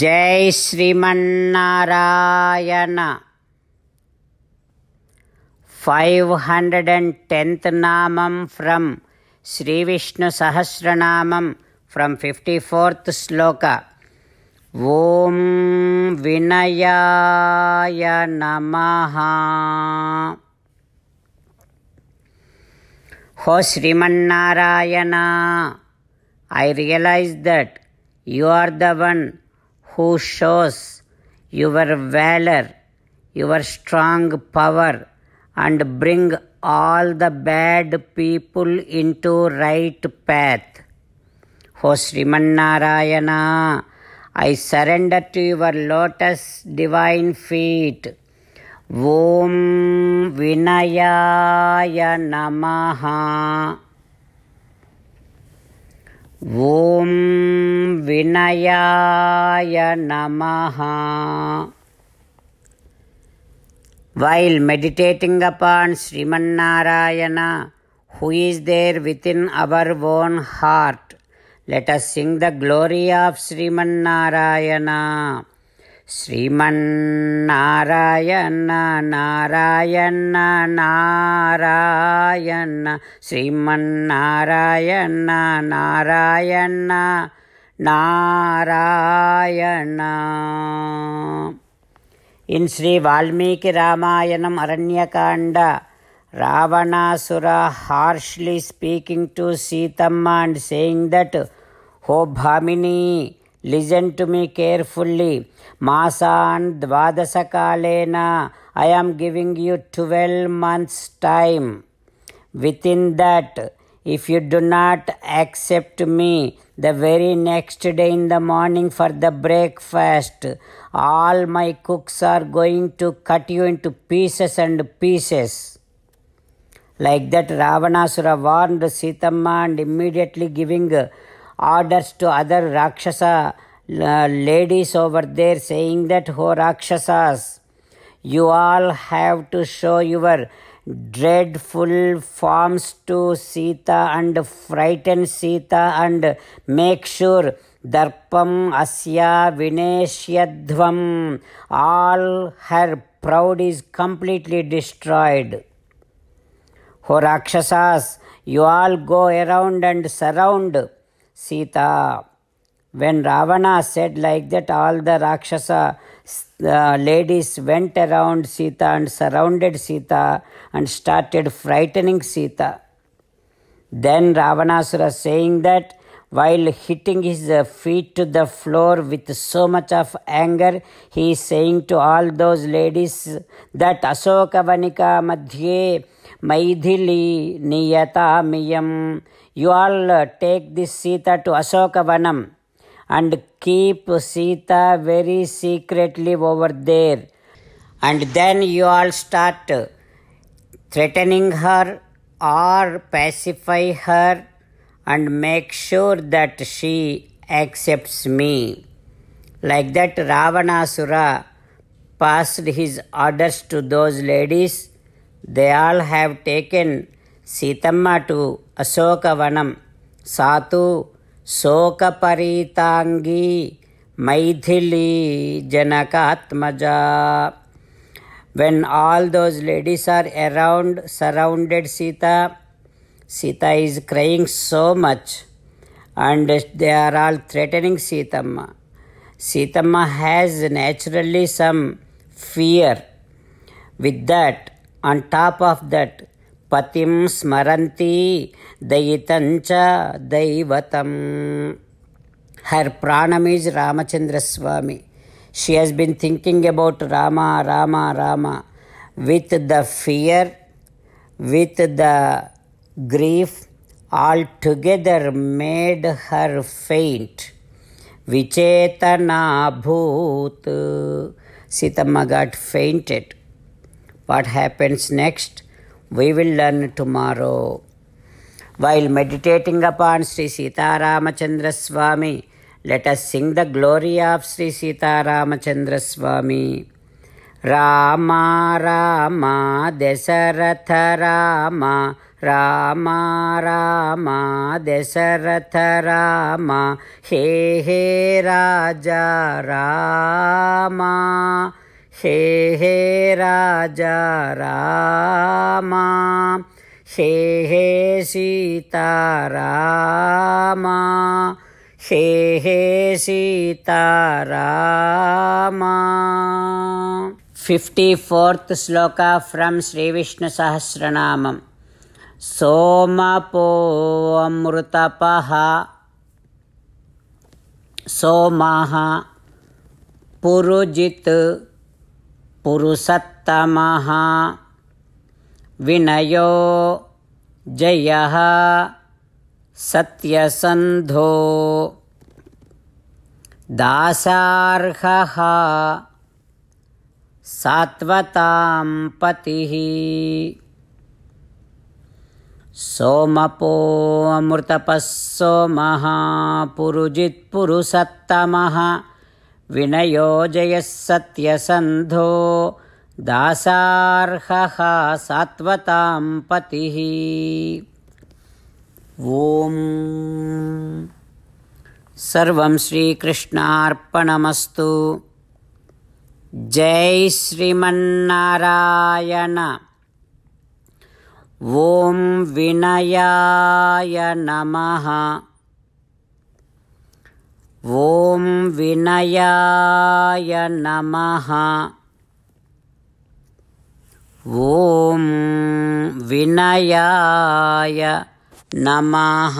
జై Srimannarayana five hundred and tenth నామం from Sri Vishnu Sahasranamam from fifty fourth shloka Om వినయాయ నమ హో Srimannarayana I realize that you are the one who shows your valor, your strong power, and bring all the bad people into right path. O Srimannarayana, I surrender to your lotus divine feet. ॐ विनयाय Namaha. ॐ विनयाय नमः While meditating upon Sriman Narayana, who is there within our own heart, let us sing the glory of Sriman Narayana. Srimannarayana Narayana Narayana Srimannarayana Narayana Narayana in Sri Valmiki Ramayanam Aranyakanda Ravanasura harshly speaking to Seethamma and saying that ಹೋ ಭಾಮಿನಿ listen to me carefully. Masan Dvadasakalena, I am giving you 12 months' time. Within that, if you do not accept me the very next day in the morning for the breakfast, all my cooks are going to cut you into pieces and pieces. Like that, Ravanasura warned Sita and immediately giving orders to other Rakshasa uh, ladies over there saying that, Ho Rakshasas, you all have to show your dreadful forms to Sita and frighten Sita and make sure Darpam Asya Vineshyadvam, all her proud is completely destroyed. Ho Rakshasas, you all go around and surround Sita. When Ravana said like that, all the Rakshasa uh, ladies went around Sita and surrounded Sita and started frightening Sita. Then Ravanasura saying that while hitting his uh, feet to the floor with so much of anger, he is saying to all those ladies that Asoka Vanika Madhye niyata Niyatamiyam. You all take this Sita to Asokavanam and keep Sita very secretly over there. And then you all start threatening her or pacify her and make sure that she accepts me. Like that, Ravanasura passed his orders to those ladies they all have taken Sitamma to Vanam. Satu Sokaparitangi Maithili Janakatmaja. When all those ladies are around, surrounded Sita, Sita is crying so much and they are all threatening Sitamma. Sitamma has naturally some fear. With that, on top of that, Patim Smaranti Daitancha Daivatam. Her pranam is Ramachandra Swami. She has been thinking about Rama, Rama, Rama with the fear, with the grief, altogether made her faint. Vichetana Bhut. Sita got fainted. What happens next? We will learn tomorrow. While meditating upon Sri Sita Ramachandra Swami, let us sing the glory of Sri Sita Ramachandra Swami. Rama Rama Desaratha Rama Rama Rama Desaratha Rama He He Raja Rama हे हे राजा रामा हे हे सीता रामा हे हे Sita Rama fifty fourth shloka from Sri Vishnu Sahasranamam सोमपोऽमृतपः सोम पुरुजित् पुरुषोत्तमः विनयो जय सत्यसंधो दासार्हः सात्वतां पतिः सोमपोऽमृतपः सोमः पुरुजित्पुरुषोत्तमः विनयोजयः सत्यसन्धो दासार्हः सात्वतां पतिः ॐ सर्वं श्रीकृष्णार्पणमस्तु जय श्रीमन्नारायण ॐ विनयाय नमः ॐ विनयाय नमः ॐ विनयाय नमः